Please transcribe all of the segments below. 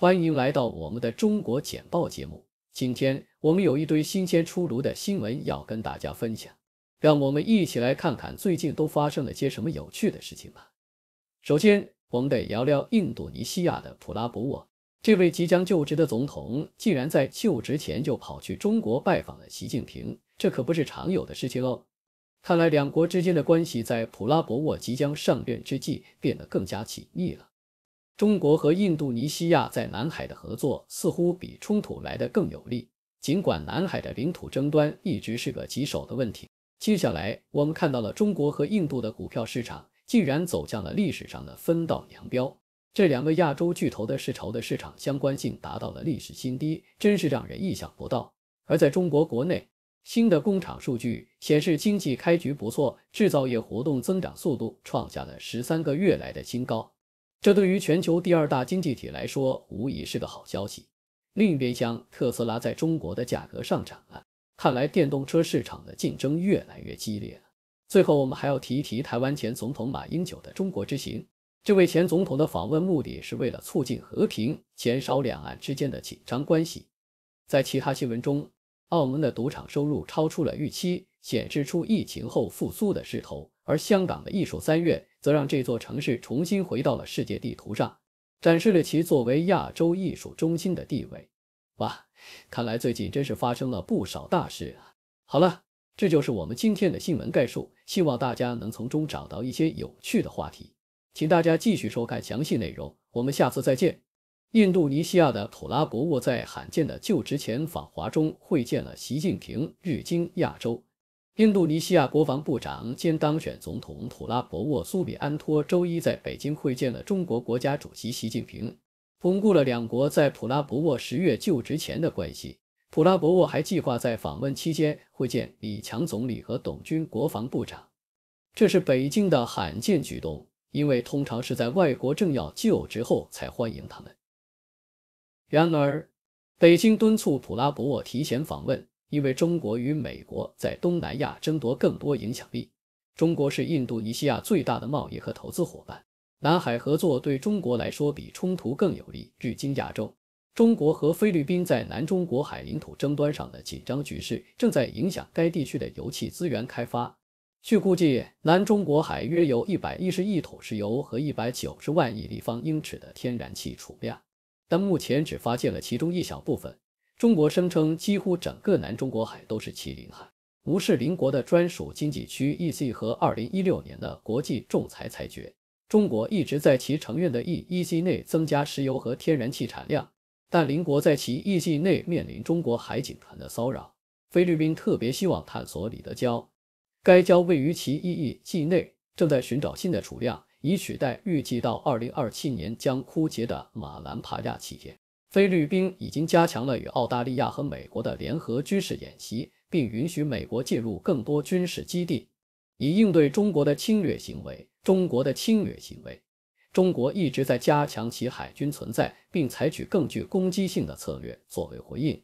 欢迎来到我们的中国简报节目。今天我们有一堆新鲜出炉的新闻要跟大家分享，让我们一起来看看最近都发生了些什么有趣的事情吧。首先，我们得聊聊印度尼西亚的普拉博沃，这位即将就职的总统竟然在就职前就跑去中国拜访了习近平，这可不是常有的事情哦。看来两国之间的关系在普拉博沃即将上任之际变得更加紧密了。中国和印度尼西亚在南海的合作似乎比冲突来得更有利，尽管南海的领土争端一直是个棘手的问题。接下来，我们看到了中国和印度的股票市场竟然走向了历史上的分道扬镳，这两个亚洲巨头的市场相关性达到了历史新低，真是让人意想不到。而在中国国内，新的工厂数据显示经济开局不错，制造业活动增长速度创下了十三个月来的新高。这对于全球第二大经济体来说，无疑是个好消息。另一边厢，特斯拉在中国的价格上涨了，看来电动车市场的竞争越来越激烈了。最后，我们还要提一提台湾前总统马英九的中国之行。这位前总统的访问目的是为了促进和平，减少两岸之间的紧张关系。在其他新闻中，澳门的赌场收入超出了预期。显示出疫情后复苏的势头，而香港的艺术三月则让这座城市重新回到了世界地图上，展示了其作为亚洲艺术中心的地位。哇，看来最近真是发生了不少大事啊！好了，这就是我们今天的新闻概述，希望大家能从中找到一些有趣的话题。请大家继续收看详细内容，我们下次再见。印度尼西亚的普拉博沃在罕见的就职前访华中会见了习近平。日经亚洲。印度尼西亚国防部长兼当选总统普拉博沃苏比安托周一在北京会见了中国国家主席习近平，巩固了两国在普拉博沃十月就职前的关系。普拉博沃还计划在访问期间会见李强总理和董军国防部长，这是北京的罕见举动，因为通常是在外国政要就职后才欢迎他们。然而，北京敦促普拉博沃提前访问。因为中国与美国在东南亚争夺更多影响力，中国是印度尼西亚最大的贸易和投资伙伴。南海合作对中国来说比冲突更有利。据经亚洲，中国和菲律宾在南中国海领土争端上的紧张局势正在影响该地区的油气资源开发。据估计，南中国海约有一百一十亿桶石油和一百九十万亿立方英尺的天然气储量，但目前只发现了其中一小部分。中国声称几乎整个南中国海都是其领海，无视邻国的专属经济区 e c 和二零一六年的国际仲裁裁决。中国一直在其承认的 e e c 内增加石油和天然气产量，但邻国在其 EEZ 内面临中国海警船的骚扰。菲律宾特别希望探索里德礁，该礁位于其 EEZ 内，正在寻找新的储量以取代预计到二零二七年将枯竭的马兰帕亚气田。菲律宾已经加强了与澳大利亚和美国的联合军事演习，并允许美国进入更多军事基地，以应对中国的侵略行为。中国的侵略行为，中国一直在加强其海军存在，并采取更具攻击性的策略作为回应，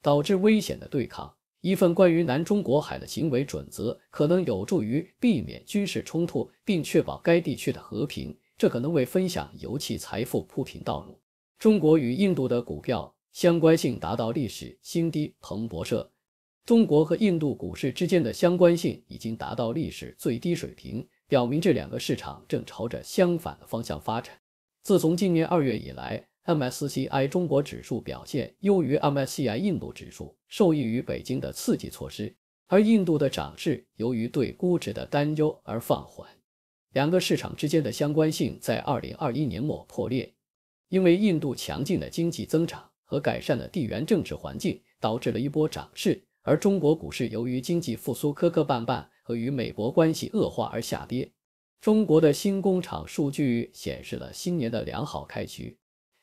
导致危险的对抗。一份关于南中国海的行为准则可能有助于避免军事冲突，并确保该地区的和平，这可能为分享油气财富铺平道路。中国与印度的股票相关性达到历史新低。彭博社，中国和印度股市之间的相关性已经达到历史最低水平，表明这两个市场正朝着相反的方向发展。自从今年二月以来，MSCI 中国指数表现优于 MSCI 印度指数，受益于北京的刺激措施，而印度的涨势由于对估值的担忧而放缓。两个市场之间的相关性在二零二一年末破裂。因为印度强劲的经济增长和改善的地缘政治环境导致了一波涨势，而中国股市由于经济复苏磕磕绊绊和与美国关系恶化而下跌。中国的新工厂数据显示了新年的良好开局。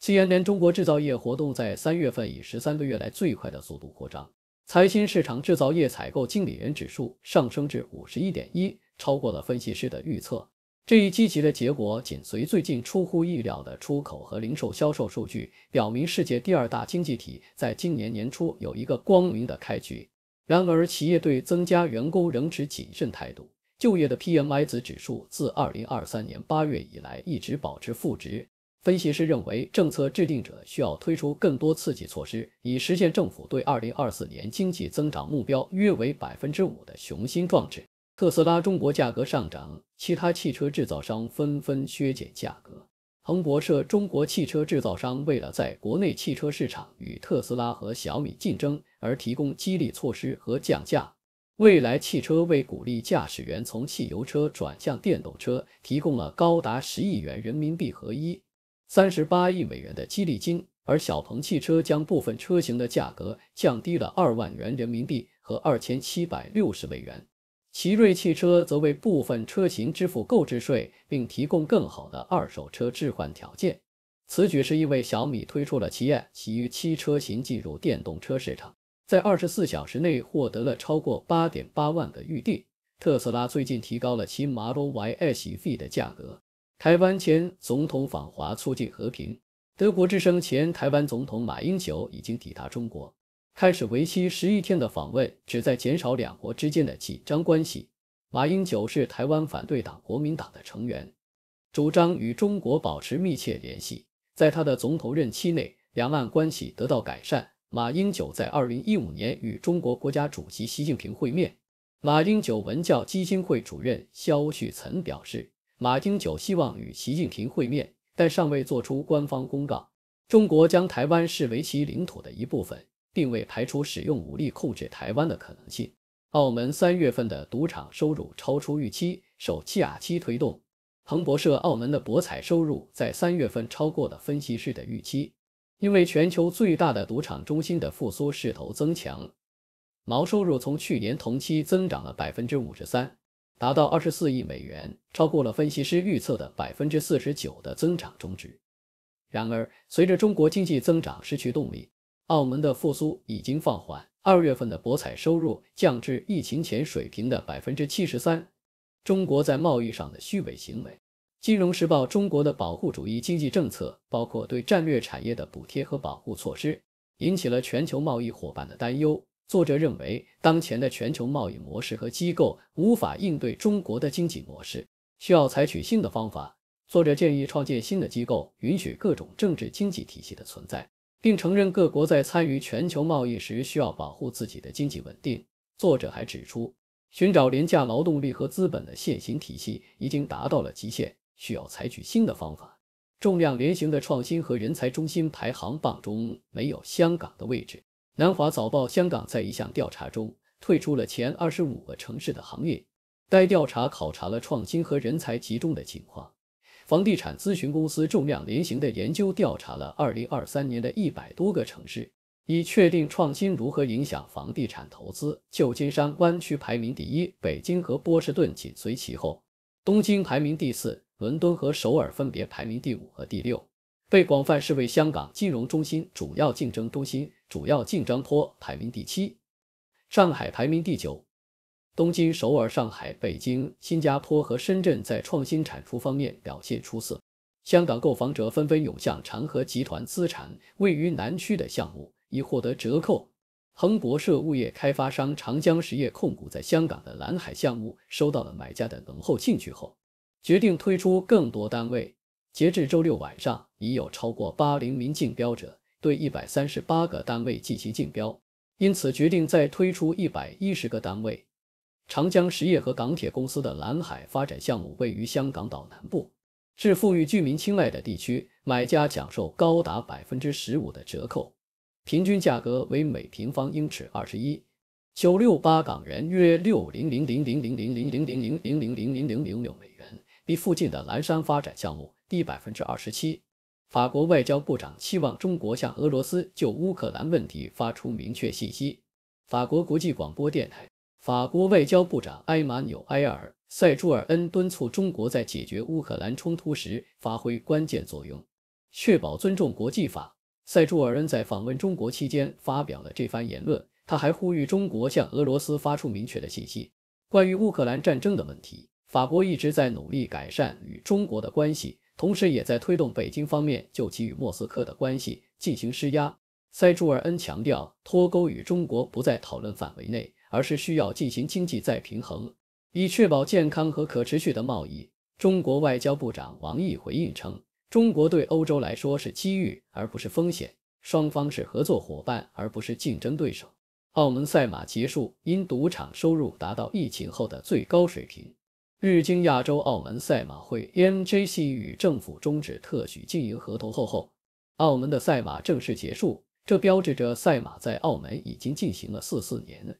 七元年中国制造业活动在三月份以十三个月来最快的速度扩张。财新市场制造业采购经理人指数上升至五十一点一，超过了分析师的预测。这一积极的结果紧随最近出乎意料的出口和零售销售数据，表明世界第二大经济体在今年年初有一个光明的开局。然而，企业对增加员工仍持谨慎态度。就业的 PMI 子指数自二零二三年八月以来一直保持负值。分析师认为，政策制定者需要推出更多刺激措施，以实现政府对二零二四年经济增长目标约为百分之五的雄心壮志。特斯拉中国价格上涨。其他汽车制造商纷纷削减价格。彭博社：中国汽车制造商为了在国内汽车市场与特斯拉和小米竞争而提供激励措施和降价。蔚来汽车为鼓励驾驶员从汽油车转向电动车，提供了高达十亿元人民币合一三十八亿美元的激励金。而小鹏汽车将部分车型的价格降低了二万元人民币和二千七百六十美元。奇瑞汽车则为部分车型支付购置税，并提供更好的二手车置换条件。此举是因为小米推出了旗下其余七车型进入电动车市场，在二十四小时内获得了超过八点八万的预订。特斯拉最近提高了其 Model Y S V 的价格。台湾前总统访华促进和平。德国之声前台湾总统马英九已经抵达中国。开始为期十一天的访问，旨在减少两国之间的紧张关系。马英九是台湾反对党国民党的成员，主张与中国保持密切联系。在他的总统任期内，两岸关系得到改善。马英九在2015年与中国国家主席习近平会面。马英九文教基金会主任肖旭岑表示，马英九希望与习近平会面，但尚未做出官方公告。中国将台湾视为其领土的一部分。并未排除使用武力控制台湾的可能性。澳门三月份的赌场收入超出预期，受假期推动。彭博社，澳门的博彩收入在三月份超过了分析师的预期，因为全球最大的赌场中心的复苏势头增强。毛收入从去年同期增长了百分之五十三，达到二十四亿美元，超过了分析师预测的百分之四十九的增长中值。然而，随着中国经济增长失去动力。澳门的复苏已经放缓，二月份的博彩收入降至疫情前水平的百分之七十三。中国在贸易上的虚伪行为，《金融时报》中国的保护主义经济政策，包括对战略产业的补贴和保护措施，引起了全球贸易伙伴的担忧。作者认为，当前的全球贸易模式和机构无法应对中国的经济模式，需要采取新的方法。作者建议创建新的机构，允许各种政治经济体系的存在。并承认各国在参与全球贸易时需要保护自己的经济稳定。作者还指出，寻找廉价劳动力和资本的现行体系已经达到了极限，需要采取新的方法。重量联行的创新和人才中心排行榜中没有香港的位置。南华早报香港在一项调查中退出了前二十五个城市的行业。该调查考察了创新和人才集中的情况。房地产咨询公司重量联行的研究调查了2023年的一百多个城市，以确定创新如何影响房地产投资。旧金山湾区排名第一，北京和波士顿紧随其后，东京排名第四，伦敦和首尔分别排名第五和第六。被广泛视为香港金融中心主要竞争中心，主要竞争坡排名第七，上海排名第九。东京、首尔、上海、北京、新加坡和深圳在创新产出方面表现出色。香港购房者纷纷涌向长和集团资产，位于南区的项目已获得折扣。恒博社物业开发商长江实业控股在香港的蓝海项目收到了买家的浓厚兴趣后，决定推出更多单位。截至周六晚上，已有超过八零名竞标者对一百三十八个单位进行竞标，因此决定再推出一百一十个单位。长江实业和港铁公司的蓝海发展项目位于香港岛南部，是富裕居民青睐的地区。买家享受高达百分之十五的折扣，平均价格为每平方英尺二十一九六八港元，约六零零零零零零零零零零零零零零零零美元，比附近的蓝山发展项目低百分之二十七。法国外交部长期望中国向俄罗斯就乌克兰问题发出明确信息。法国国际广播电台。法国外交部长埃马纽埃尔·塞朱尔恩敦促中国在解决乌克兰冲突时发挥关键作用，确保尊重国际法。塞朱尔恩在访问中国期间发表了这番言论。他还呼吁中国向俄罗斯发出明确的信息。关于乌克兰战争的问题，法国一直在努力改善与中国的关系，同时也在推动北京方面就其与莫斯科的关系进行施压。塞朱尔恩强调，脱钩与中国不在讨论范围内。而是需要进行经济再平衡，以确保健康和可持续的贸易。中国外交部长王毅回应称：“中国对欧洲来说是机遇而不是风险，双方是合作伙伴而不是竞争对手。”澳门赛马结束，因赌场收入达到疫情后的最高水平。日经亚洲澳门赛马会 （MJC） 与政府终止特许经营合同后，后澳门的赛马正式结束，这标志着赛马在澳门已经进行了四四年了。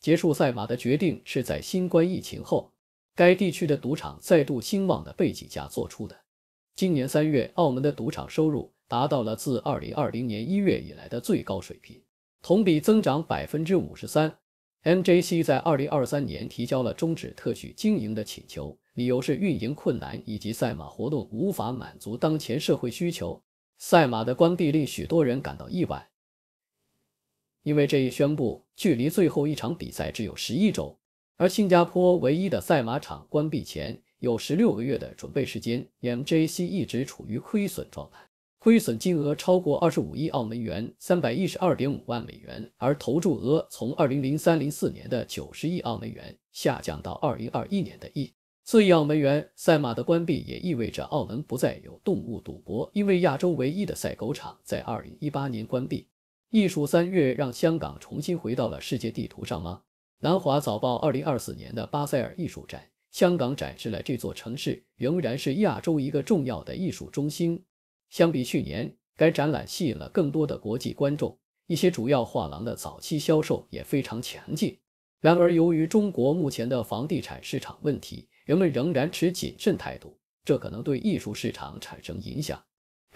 结束赛马的决定是在新冠疫情后，该地区的赌场再度兴旺的背景下做出的。今年三月，澳门的赌场收入达到了自2020年1月以来的最高水平，同比增长百分之五十三。MJC 在2023年提交了终止特许经营的请求，理由是运营困难以及赛马活动无法满足当前社会需求。赛马的关闭令许多人感到意外。因为这一宣布距离最后一场比赛只有十一周，而新加坡唯一的赛马场关闭前有十六个月的准备时间。MJC 一直处于亏损状态，亏损金额超过二十五亿澳门元，三百一十二点五万美元。而投注额从二零零三零四年的九十亿澳门元下降到二零二一年的一四亿澳门元。赛马的关闭也意味着澳门不再有动物赌博，因为亚洲唯一的赛狗场在二零一八年关闭。艺术三月让香港重新回到了世界地图上吗？南华早报，二零二四年的巴塞尔艺术展，香港展示了这座城市仍然是亚洲一个重要的艺术中心。相比去年，该展览吸引了更多的国际观众，一些主要画廊的早期销售也非常强劲。然而，由于中国目前的房地产市场问题，人们仍然持谨慎态度，这可能对艺术市场产生影响。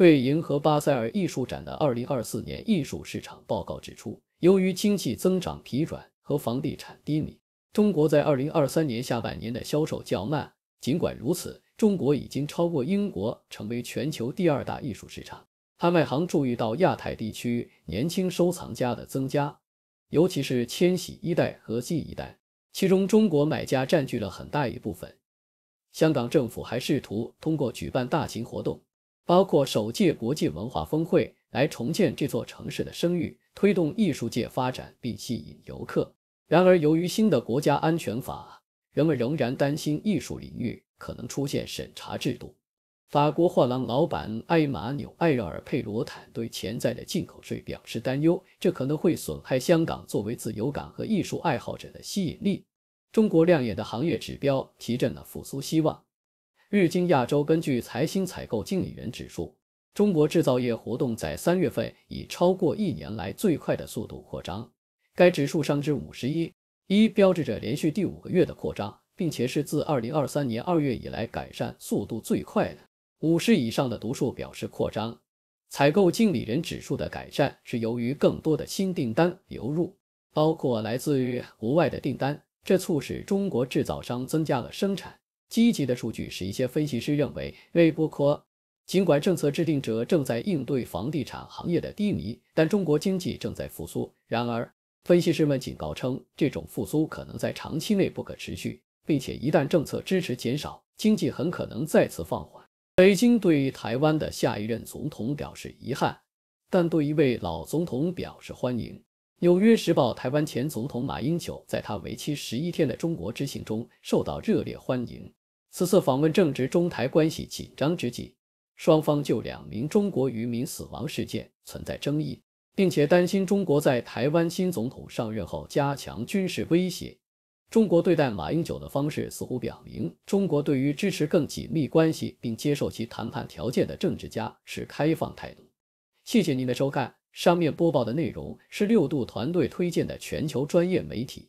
对迎合巴塞尔艺术展的二零二四年艺术市场报告指出，由于经济增长疲软和房地产低迷，中国在二零二三年下半年的销售较慢。尽管如此，中国已经超过英国，成为全球第二大艺术市场。拍卖行注意到亚太地区年轻收藏家的增加，尤其是千禧一代和 Z 一代，其中中国买家占据了很大一部分。香港政府还试图通过举办大型活动。包括首届国际文化峰会，来重建这座城市的声誉，推动艺术界发展并吸引游客。然而，由于新的国家安全法，人们仍然担心艺术领域可能出现审查制度。法国画廊老板埃马纽埃尔·佩罗坦对潜在的进口税表示担忧，这可能会损害香港作为自由港和艺术爱好者的吸引力。中国亮眼的行业指标提振了复苏希望。日经亚洲根据财新采购经理人指数，中国制造业活动在三月份以超过一年来最快的速度扩张。该指数上至五十一一，标志着连续第五个月的扩张，并且是自二零二三年二月以来改善速度最快的。五十以上的读数表示扩张。采购经理人指数的改善是由于更多的新订单流入，包括来自于国外的订单，这促使中国制造商增加了生产。积极的数据使一些分析师认为，尽管政策制定者正在应对房地产行业的低迷，但中国经济正在复苏。然而，分析师们警告称，这种复苏可能在长期内不可持续，并且一旦政策支持减少，经济很可能再次放缓。北京对台湾的下一任总统表示遗憾，但对一位老总统表示欢迎。《纽约时报》台湾前总统马英九在他为期十一天的中国之行中受到热烈欢迎。此次访问正值中台关系紧张之际，双方就两名中国渔民死亡事件存在争议，并且担心中国在台湾新总统上任后加强军事威胁。中国对待马英九的方式似乎表明，中国对于支持更紧密关系并接受其谈判条件的政治家是开放态度。谢谢您的收看，上面播报的内容是六度团队推荐的全球专业媒体。